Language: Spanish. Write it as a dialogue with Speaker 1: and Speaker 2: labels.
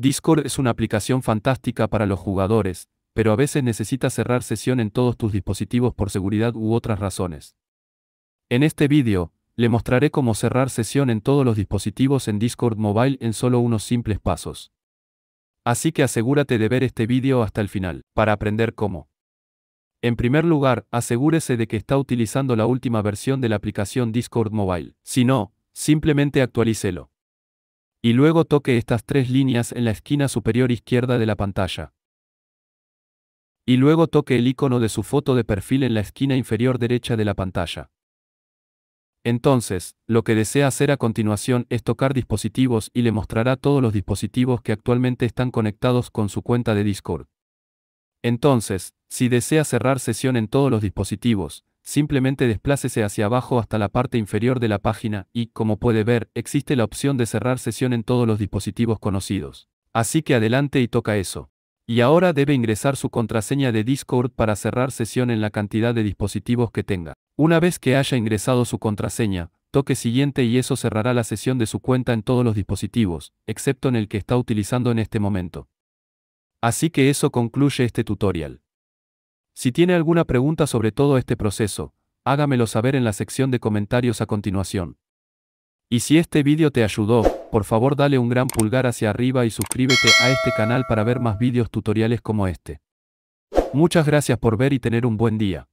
Speaker 1: Discord es una aplicación fantástica para los jugadores, pero a veces necesitas cerrar sesión en todos tus dispositivos por seguridad u otras razones. En este vídeo, le mostraré cómo cerrar sesión en todos los dispositivos en Discord Mobile en solo unos simples pasos. Así que asegúrate de ver este vídeo hasta el final, para aprender cómo. En primer lugar, asegúrese de que está utilizando la última versión de la aplicación Discord Mobile. Si no, simplemente actualícelo y luego toque estas tres líneas en la esquina superior izquierda de la pantalla. Y luego toque el icono de su foto de perfil en la esquina inferior derecha de la pantalla. Entonces, lo que desea hacer a continuación es tocar dispositivos y le mostrará todos los dispositivos que actualmente están conectados con su cuenta de Discord. Entonces, si desea cerrar sesión en todos los dispositivos, simplemente desplácese hacia abajo hasta la parte inferior de la página y, como puede ver, existe la opción de cerrar sesión en todos los dispositivos conocidos. Así que adelante y toca eso. Y ahora debe ingresar su contraseña de Discord para cerrar sesión en la cantidad de dispositivos que tenga. Una vez que haya ingresado su contraseña, toque siguiente y eso cerrará la sesión de su cuenta en todos los dispositivos, excepto en el que está utilizando en este momento. Así que eso concluye este tutorial. Si tiene alguna pregunta sobre todo este proceso, hágamelo saber en la sección de comentarios a continuación. Y si este vídeo te ayudó, por favor dale un gran pulgar hacia arriba y suscríbete a este canal para ver más vídeos tutoriales como este. Muchas gracias por ver y tener un buen día.